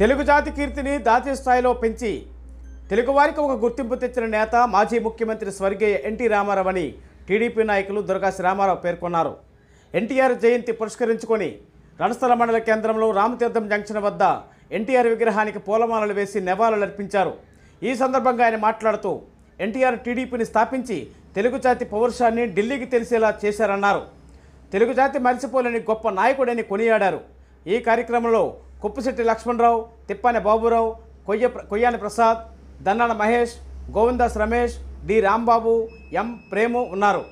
తెలుగు జాతి కీర్తిని జాతీయ స్థాయిలో పెంచి తెలుగువారికి ఒక గుర్తింపు తెచ్చిన నేత మాజీ ముఖ్యమంత్రి స్వర్గీయ ఎన్టీ రామారావు అని టీడీపీ నాయకులు దుర్గాశి రామారావు పేర్కొన్నారు ఎన్టీఆర్ జయంతి పురస్కరించుకొని రణస్థల మండల కేంద్రంలో రామతీర్థం జంక్షన్ వద్ద ఎన్టీఆర్ విగ్రహానికి పూలమాలలు వేసి అర్పించారు ఈ సందర్భంగా ఆయన మాట్లాడుతూ ఎన్టీఆర్ టీడీపీని స్థాపించి తెలుగు జాతి పౌరుషాన్ని ఢిల్లీకి తెలిసేలా చేశారన్నారు తెలుగు జాతి మరిచిపోలేని గొప్ప నాయకుడని కొనియాడారు ఈ కార్యక్రమంలో కుప్పశెట్టి లక్ష్మణరావు తిప్పాని బాబురావు కొయ్య కొయ్యాని ప్రసాద్ దన్నాన మహేష్ గోవిందాస్ రమేష్ డి రాంబాబు ఎం ప్రేము ఉన్నారు